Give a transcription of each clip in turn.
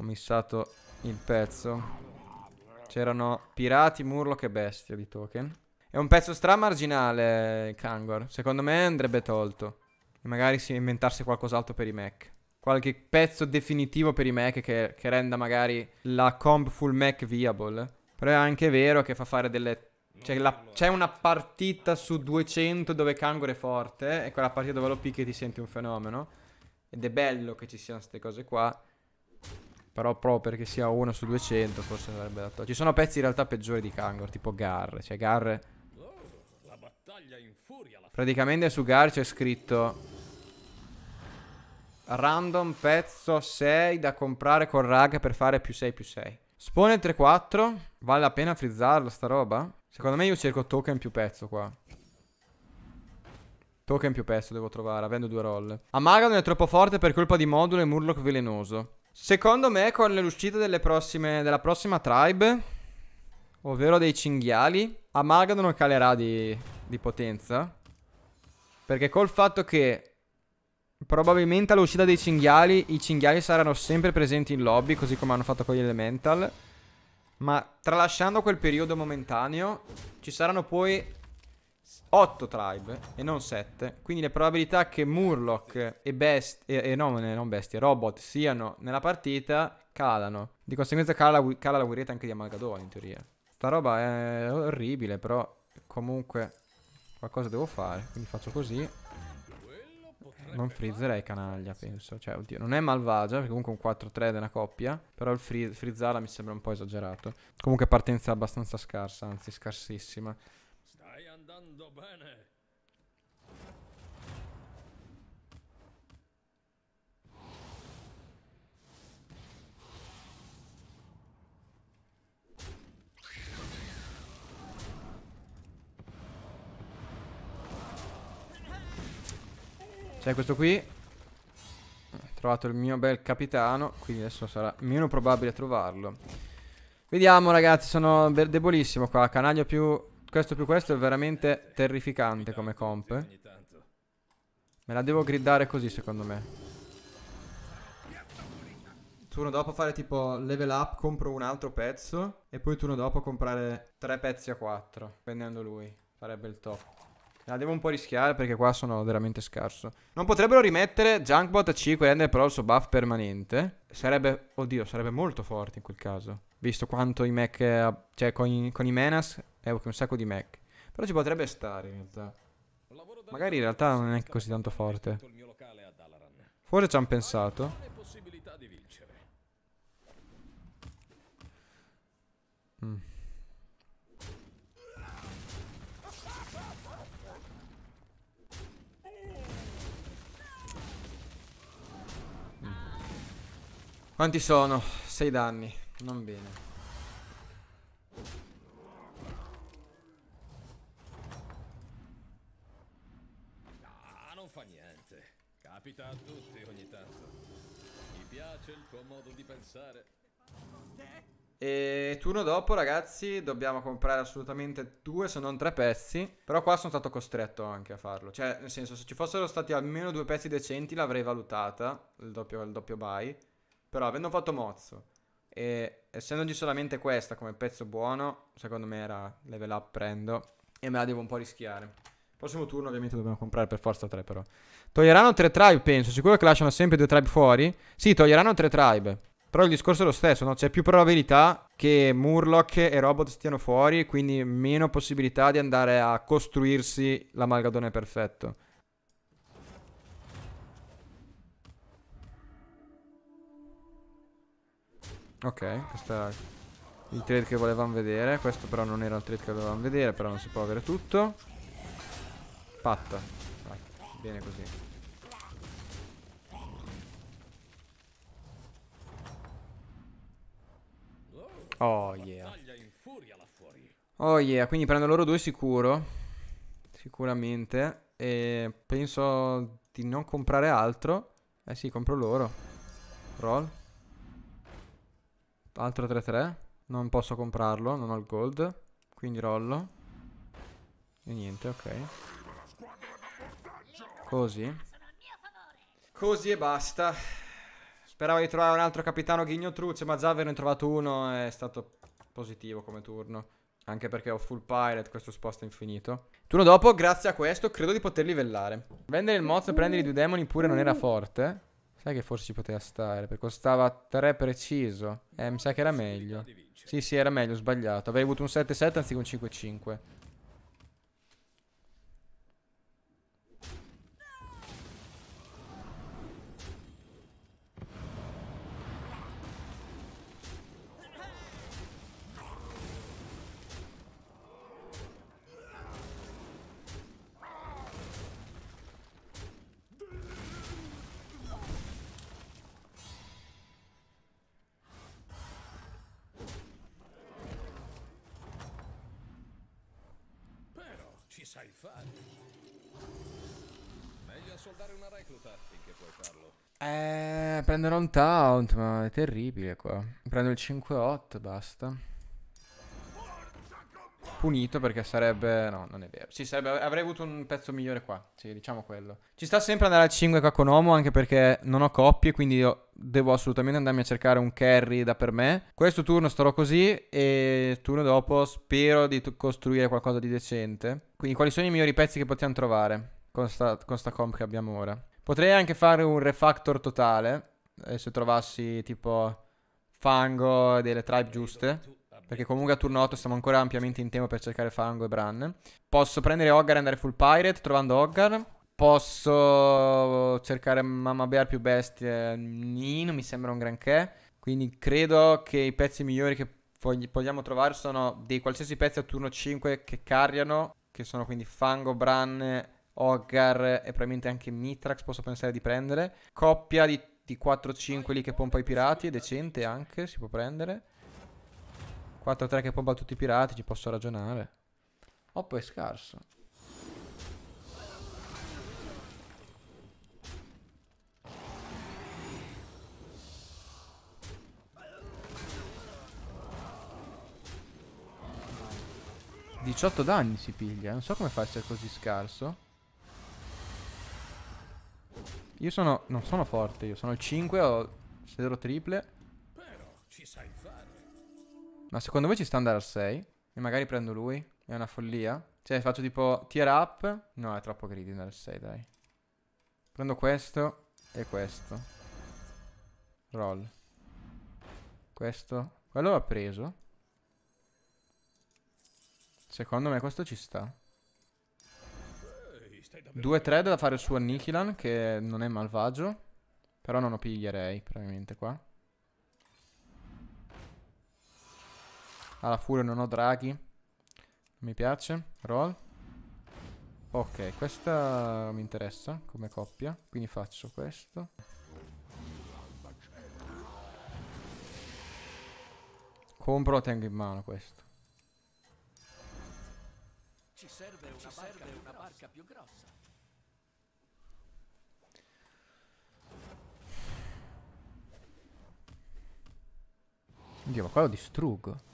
Ho missato il pezzo. C'erano pirati, murloc e bestia di token. È un pezzo stramarginale, Kangor. Secondo me andrebbe tolto. E magari si inventasse qualcos'altro per i mech. Qualche pezzo definitivo per i mech che, che renda magari la comp full mech viable. Però è anche vero che fa fare delle cioè c'è, una partita su 200 dove Kangor è forte e quella partita dove lo picchi ti senti un fenomeno. Ed è bello che ci siano queste cose qua. Però proprio perché sia 1 su 200 forse andrebbe da togliere. Ci sono pezzi in realtà peggiori di Kangor, tipo Gar. Cioè Gar... Praticamente su Gar c'è scritto... Random pezzo 6 da comprare con rag per fare più 6 più 6. Spawn 3-4. Vale la pena frizzarla sta roba? Secondo me io cerco token più pezzo qua. Token più pezzo devo trovare, avendo due roll. Amagadon è troppo forte per colpa di modulo e Murloc velenoso. Secondo me con l'uscita prossime, della prossima tribe, ovvero dei cinghiali, Amalgadon calerà di, di potenza. Perché col fatto che probabilmente all'uscita dei cinghiali, i cinghiali saranno sempre presenti in lobby, così come hanno fatto con gli elemental. Ma tralasciando quel periodo momentaneo, ci saranno poi 8 tribe e non 7. Quindi le probabilità che Murloc e Best e, e no, non bestie, robot siano nella partita calano. Di conseguenza cala, cala la win anche di Amalgadon in teoria. Sta roba è orribile, però comunque qualcosa devo fare. Quindi faccio così. Non frizzerei canaglia, penso. Cioè, oddio, non è malvagia, perché comunque un 4-3 è una coppia. Però il frizz frizzarla mi sembra un po' esagerato. Comunque partenza abbastanza scarsa, anzi scarsissima andando bene. C'è questo qui trovato il mio bel capitano Quindi adesso sarà meno probabile trovarlo Vediamo ragazzi, sono debolissimo qua Canaglio più questo più questo è veramente terrificante come comp. Me la devo gridare così secondo me. Turno dopo fare tipo level up, compro un altro pezzo e poi turno dopo comprare tre pezzi a quattro, prendendo lui. Farebbe il top. La devo un po' rischiare perché qua sono veramente scarso. Non potrebbero rimettere Junkbot a 5 e rendere però il suo buff permanente. Sarebbe, oddio, sarebbe molto forte in quel caso. Visto quanto i mech, eh, cioè con i, con i menas evochi eh, un sacco di mech. Però ci potrebbe stare in realtà. Magari in realtà non è così tanto forte. Forse ci hanno pensato. Mm. Mm. Quanti sono? 6 danni. Non bene. Capita a tutti ogni tanto. Mi piace il tuo modo di pensare. E turno dopo, ragazzi, dobbiamo comprare assolutamente due, se non tre pezzi. Però qua sono stato costretto anche a farlo. Cioè, nel senso, se ci fossero stati almeno due pezzi decenti l'avrei valutata, il doppio, il doppio buy. Però avendo fatto mozzo e essendoci solamente questa come pezzo buono, secondo me era level up prendo e me la devo un po' rischiare. Prossimo turno ovviamente dobbiamo comprare per forza tre però. Toglieranno tre tribe penso, sicuro che lasciano sempre due tribe fuori? Sì, toglieranno tre tribe. Però il discorso è lo stesso, no? C'è più probabilità che Murloc e Robot stiano fuori, quindi meno possibilità di andare a costruirsi l'amalgadone perfetto. Ok, questo era il trade che volevamo vedere, questo però non era il trade che volevamo vedere, però non si può avere tutto. Patta. Vai. Bene così. Oh yeah. Oh yeah, quindi prendo loro due sicuro. Sicuramente. E penso di non comprare altro. Eh sì, compro loro. Roll. Altro 3-3. Non posso comprarlo, non ho il gold. Quindi rollo. E niente, ok. Così. Così e basta. Speravo di trovare un altro capitano ghignotruzzo, ma già averne trovato uno è stato positivo come turno. Anche perché ho full pilot, questo sposta infinito. Turno dopo, grazie a questo, credo di poter livellare. Vendere il mozzo e prendere i due demoni pure non era forte. Sai che forse ci poteva stare, perché costava 3 preciso. Eh, mi sa che era meglio. Sì, sì, era meglio, sbagliato. Avrei avuto un 7-7 anziché un 5-5. sai fare. Meglio assoldare una recluta finché puoi farlo. Eh, prenderò un taunt, ma è terribile qua. Prendo il 5-8, basta punito perché sarebbe... No, non è vero. Sì, sarebbe... avrei avuto un pezzo migliore qua. Sì, diciamo quello. Ci sta sempre andare al 5 qua con Homo anche perché non ho coppie, quindi io devo assolutamente andarmi a cercare un carry da per me. Questo turno starò così e il turno dopo spero di costruire qualcosa di decente. Quindi quali sono i migliori pezzi che possiamo trovare con sta, con sta comp che abbiamo ora? Potrei anche fare un refactor totale eh, se trovassi tipo fango e delle tribe giuste perché comunque a turno 8 stiamo ancora ampiamente in tempo per cercare Fango e Bran. Posso prendere Oggar e andare full pirate trovando Oggar. Posso cercare Mamma Bear più bestie. Nì, non mi sembra un granché. Quindi credo che i pezzi migliori che vogliamo trovare sono dei qualsiasi pezzi a turno 5 che carriano, che sono quindi Fango, Bran, Oggar e probabilmente anche Mitrax posso pensare di prendere. Coppia di, di 4-5 lì che pompa i pirati, decente anche, si può prendere. 4-3 che poi ha battuto i pirati, ci posso ragionare. Oppo oh, è scarso. Diciotto danni si piglia, non so come fa a essere così scarso. Io sono... non sono forte, io sono il 5, ho 0 triple ma secondo voi ci sta andare al 6? E magari prendo lui? È una follia? Cioè faccio tipo tier up? No, è troppo greedy andare al 6, dai. Prendo questo e questo. Roll. Questo. Quello l'ha preso. Secondo me questo ci sta. 2-3 da fare su Nikilan che non è malvagio. Però non lo piglierei probabilmente qua. Alla furia non ho draghi. mi piace. Roll. Ok, questa mi interessa come coppia. Quindi faccio questo. Compro o tengo in mano questo. Ci serve una, Ci serve barca, una barca più grossa. Dio, ma qua lo distruggo.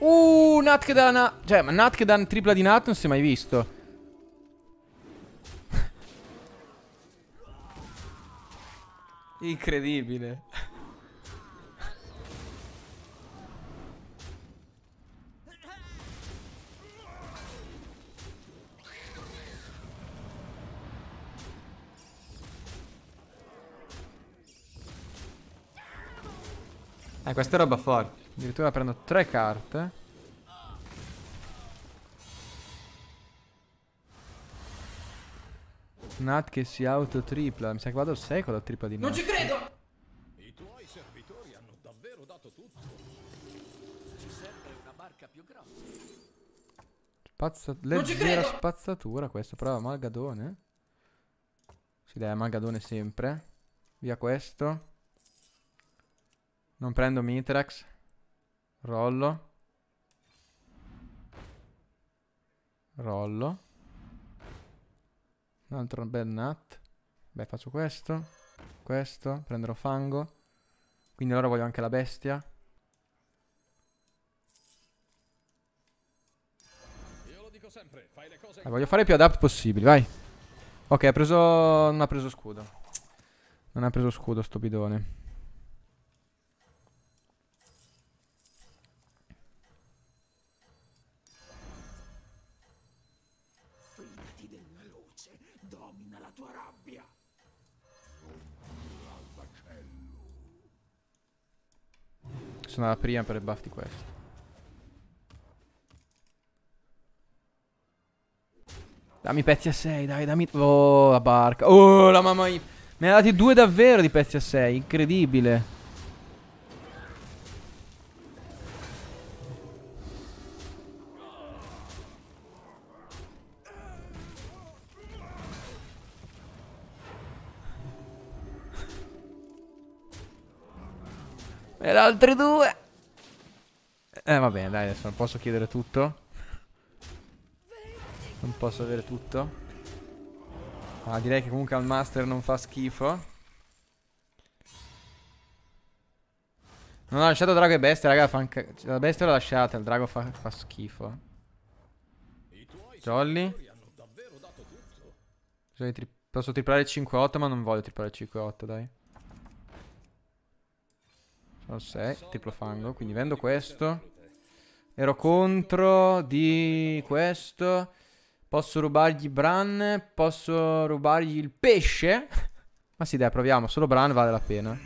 Uh, Natkedan. Cioè, ma Natkedan tripla di Nat non si è mai visto. Incredibile. Eh, questa è roba forte. Addirittura prendo tre carte. Nat che si auto tripla. Mi sa che vado al secolo a tripla di Nat. Non ci credo! I tuoi servitori hanno davvero dato tutto. Ci serve una barca più grossa. Leggera spazzatura questo, però Malgadone. Sì dai, Malgadone sempre. Via questo. Non prendo Mitrax. Rollo. Rollo. Un altro bel nut. Beh, faccio questo. Questo. Prenderò fango. Quindi allora voglio anche la bestia. Sempre, allora, voglio fare più adapt possibili, vai. Ok, ha preso... Non ha preso scudo. Non ha preso scudo, stupidone. bidone. sono la prima per il buff di questo. Dammi pezzi a 6, dai, dammi... Oh, la barca. Oh, la mamma mia. Me ne ha dati due davvero di pezzi a 6, incredibile. E altri due. Eh, va bene, dai, adesso non posso chiedere tutto. Non posso avere tutto. Ma ah, direi che comunque al master non fa schifo. Non ho lasciato drago e bestia, raga, fa anche... La bestia l'ho lasciata, il drago fa, fa schifo. Jolly. Posso triplare 5-8, ma non voglio triplare 5-8, dai. Lo sai, triplofango. Quindi vendo questo. Ero contro di questo. Posso rubargli Bran. Posso rubargli il pesce. Ma sì, dai, proviamo. Solo Bran vale la pena.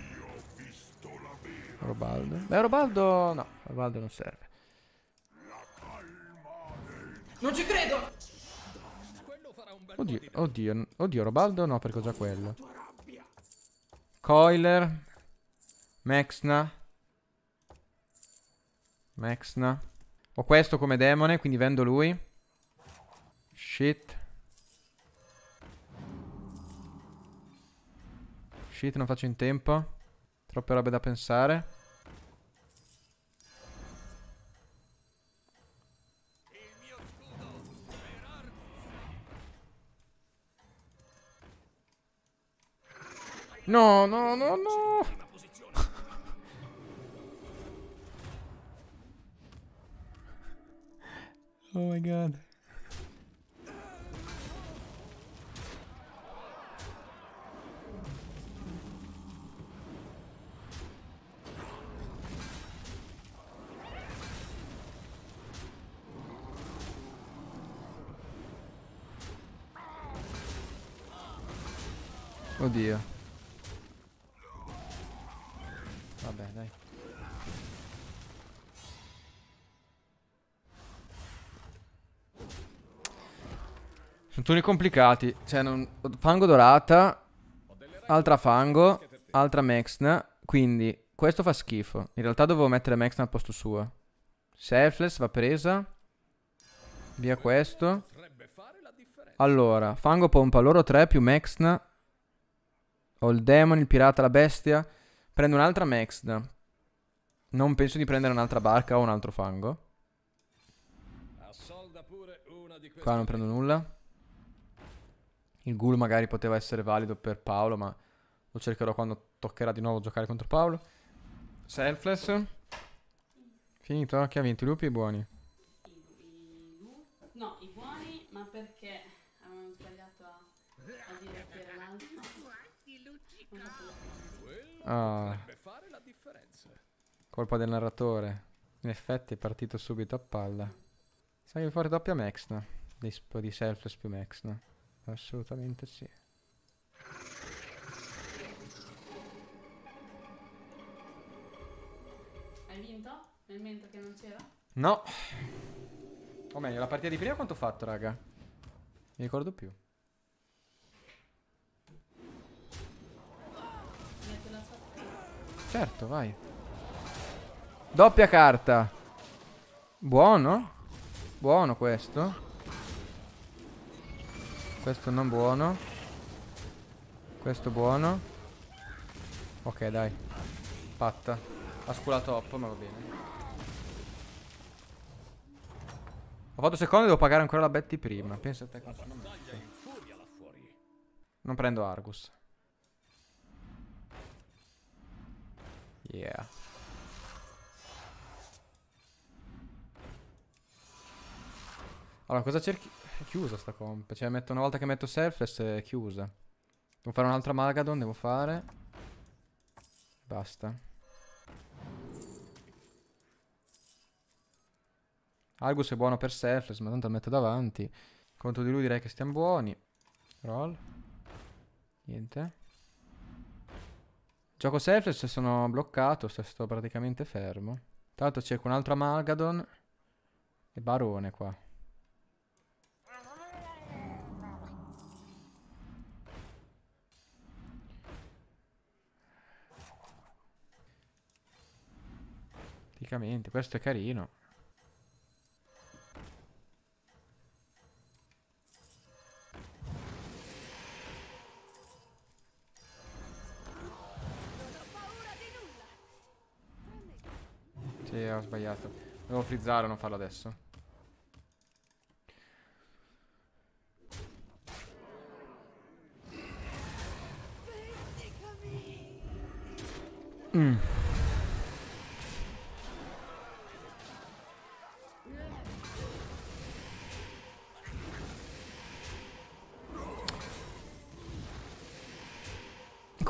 Robaldo. Beh, Robaldo... No, Robaldo non serve. Non ci credo! Oddio, oddio, oddio, Robaldo no, perché ho già quello. Coiler. Mexna. Mexna. Ho questo come demone, quindi vendo lui. Shit. Shit, non faccio in tempo. Troppe robe da pensare. No, no, no, no. Oh my god. Oh dear. Sono turni complicati. Cioè, non... fango dorata, altra fango, altra Maxna. Quindi, questo fa schifo. In realtà dovevo mettere Maxna al posto suo. Selfless va presa. Via questo. Allora, fango pompa loro tre più Maxna. Ho il demon, il pirata, la bestia. Prendo un'altra Maxna. Non penso di prendere un'altra barca o un altro fango. Qua non prendo nulla. Il ghoul magari poteva essere valido per Paolo, ma lo cercherò quando toccherà di nuovo giocare contro Paolo. Selfless. Finito? Chi ha vinto? I lupi e i buoni? I, i lu no, i buoni, ma perché avevano sbagliato a, a dire che era l'altro. Ah. Colpa del narratore. In effetti è partito subito a palla. Sai che fuori doppia Maxna. Di, di Selfless più Maxna. Assolutamente sì. Hai vinto? Nel mento che non c'era? No. O meglio, la partita di prima quanto ho fatto, raga? Mi ricordo più. Certo, vai. Doppia carta. Buono. Buono questo. Questo non buono. Questo buono. Ok, dai. Patta. Ha sculato oppo ma va bene. Ho fatto secondo e devo pagare ancora la Betty prima. Pensa a te Non prendo Argus. Yeah. Allora, cosa cerchi? È chiusa sta comp. Cioè, metto, una volta che metto selfless è chiusa. Devo fare un'altra Magadon, devo fare. Basta. Argus è buono per selfless, ma tanto lo metto davanti. Contro di lui direi che stiamo buoni. Roll. Niente. Gioco selfless sono bloccato, se sto praticamente fermo. Tanto cerco un altro Amalgadon. E Barone qua. graficamente. Questo è carino. Sì, ho sbagliato. Devo frizzare, non farlo adesso.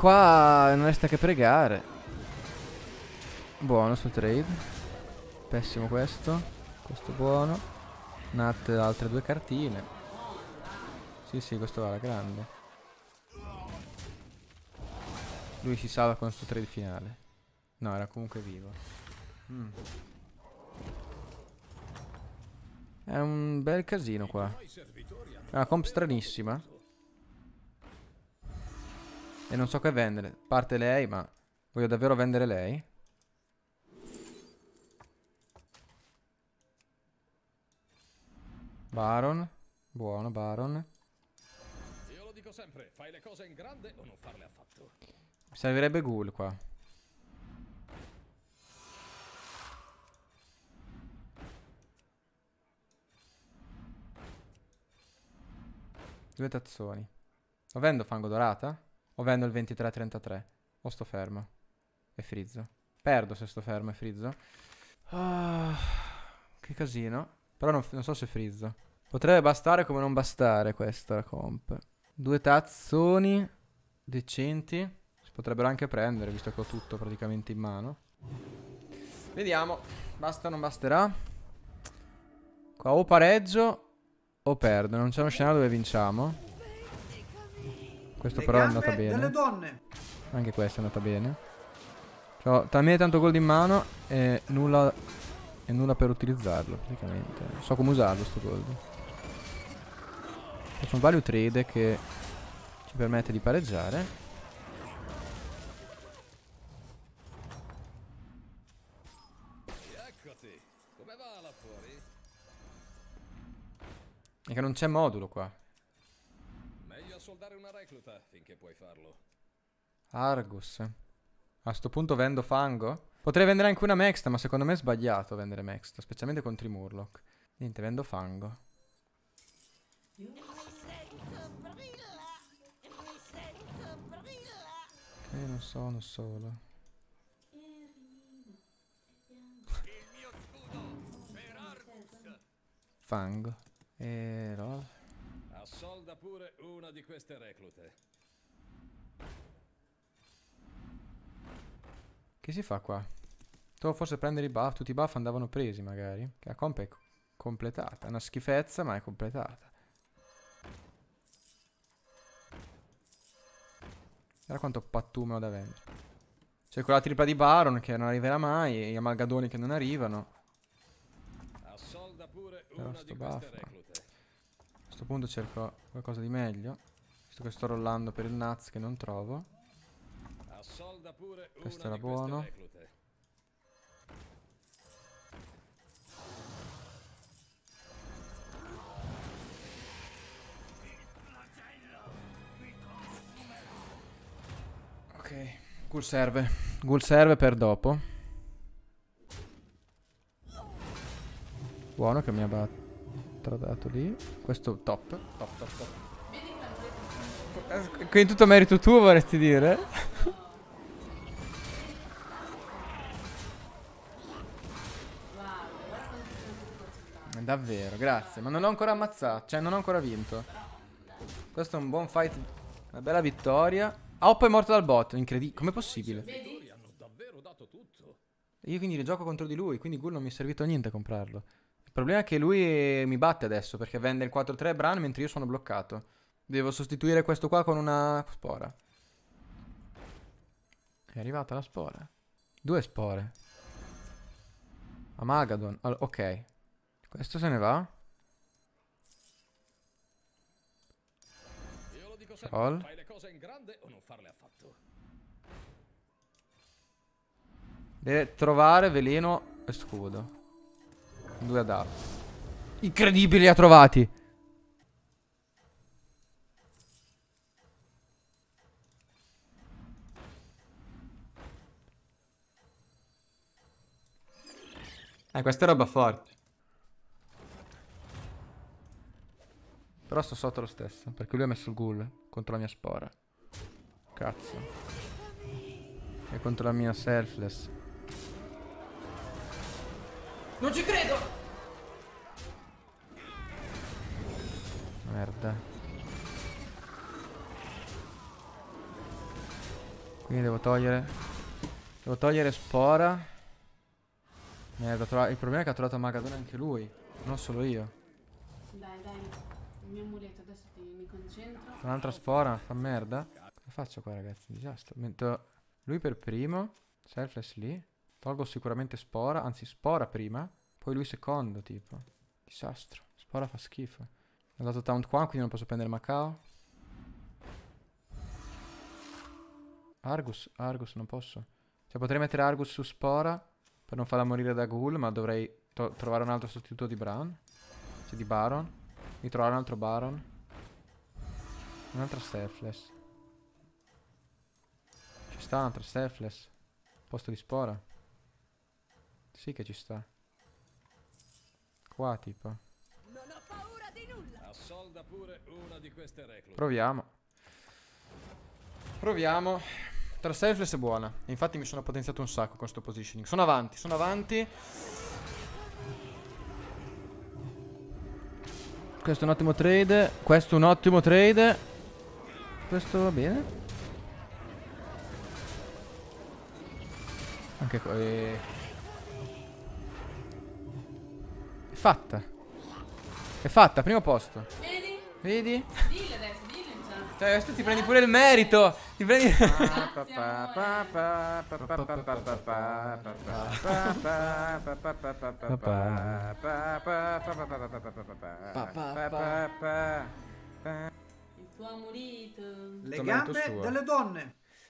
qua non resta che pregare. Buono sto trade. Pessimo questo. Questo buono. Nat altre due cartine. Sì, sì, questo va alla grande. Lui si salva con sto trade finale. No, era comunque vivo. Mm. È un bel casino qua. È una comp stranissima. E non so che vendere. Parte lei, ma voglio davvero vendere lei? Baron. Buono, Baron. Io lo dico sempre, fai le cose in grande o non farle affatto. Mi servirebbe ghoul qua. Due tazzoni. Lo vendo fango dorata? O vendo il 23-33. O sto fermo. E frizzo. Perdo se sto fermo e frizzo. Ah, che casino. Però non, non so se frizzo. Potrebbe bastare come non bastare questa comp. Due tazzoni decenti. Si potrebbero anche prendere, visto che ho tutto praticamente in mano. Vediamo. Basta o non basterà. Qua o pareggio o perdo. Non c'è uno scenario dove vinciamo. Questo Le però è andato bene. Delle donne. Anche questo è andato bene. Ho cioè, talmente tanto gold in mano e nulla, e nulla per utilizzarlo praticamente. So come usarlo sto gold. Faccio un value trade che ci permette di pareggiare. E che non c'è modulo qua una recluta finché puoi farlo. Argus. A sto punto vendo fango? Potrei vendere anche una Mexta, ma secondo me è sbagliato vendere Mexta, specialmente contro i Murloc. Niente, vendo fango. Ok, eh, non sono solo. fango. E eh, roll. Assolda pure una di queste reclute. Che si fa qua? Devo forse prendere i buff, tutti i buff andavano presi magari. Che la comp è completata, è una schifezza ma è completata. Guarda quanto pattume ho da vendere. C'è quella tripla di Baron che non arriverà mai, e gli amalgadoni che non arrivano. Assolda pure una sto buff questo punto cerco qualcosa di meglio. Visto che sto rollando per il Naz che non trovo. Questo era buono. Ok, ghoul serve. Ghoul serve per dopo. Buono che mi ha battuto tradato lì. Questo top. Top, top, top. Quindi tutto merito tuo vorresti dire? Davvero, grazie. Ma non ho ancora ammazzato. Cioè, non ho ancora vinto. Questo è un buon fight. Una bella vittoria. Hop ah, è morto dal bot. Incredibile. Com'è possibile? Io quindi gioco contro di lui. Quindi Ghoul non mi è servito a niente a comprarlo problema è che lui mi batte adesso perché vende il 4-3 Bran mentre io sono bloccato. Devo sostituire questo qua con una spora. È arrivata la spora. Due spore. Amagadon. All ok. Questo se ne va. Troll. Fai le cose in grande o non farle affatto. Deve trovare veleno e scudo. Due ad arco. Incredibili, ha trovati. Eh, questa è roba forte. Però sto sotto lo stesso, perché lui ha messo il ghoul contro la mia spora. Cazzo. E contro la mia selfless. Non ci credo! Merda. Quindi devo togliere... Devo togliere Spora. Merda, eh, il problema è che ha trovato Magadone anche lui. Non solo io. Dai, dai. Il mio amuleto adesso ti, mi concentro. Un'altra Spora, fa merda. Cosa faccio qua, ragazzi? Disastro. Metto lui per primo. Selfless lì. Tolgo sicuramente Spora, anzi Spora prima, poi lui secondo tipo. Disastro, Spora fa schifo. Ho dato Taunt qua, quindi non posso prendere Macao. Argus, Argus non posso. Cioè potrei mettere Argus su Spora per non farla morire da ghoul, ma dovrei trovare un altro sostituto di Brown. Cioè di Baron. Mi trovare un altro Baron. Un'altra Selfless. Ci sta un'altra Selfless. Posto di Spora. Sì che ci sta. Qua tipo. Proviamo. Proviamo. Tra selfless è buona. Infatti mi sono potenziato un sacco con sto positioning. Sono avanti, sono avanti. Questo è un ottimo trade. Questo è un ottimo trade. Questo va bene. Anche qua. Eh, fatta. È fatta, primo posto. Vedi? Vedi? Dillo adesso, dillo già. Cioè, adesso ti prendi pure il merito. Ti prendi... Il tuo amorito. Le gambe delle donne.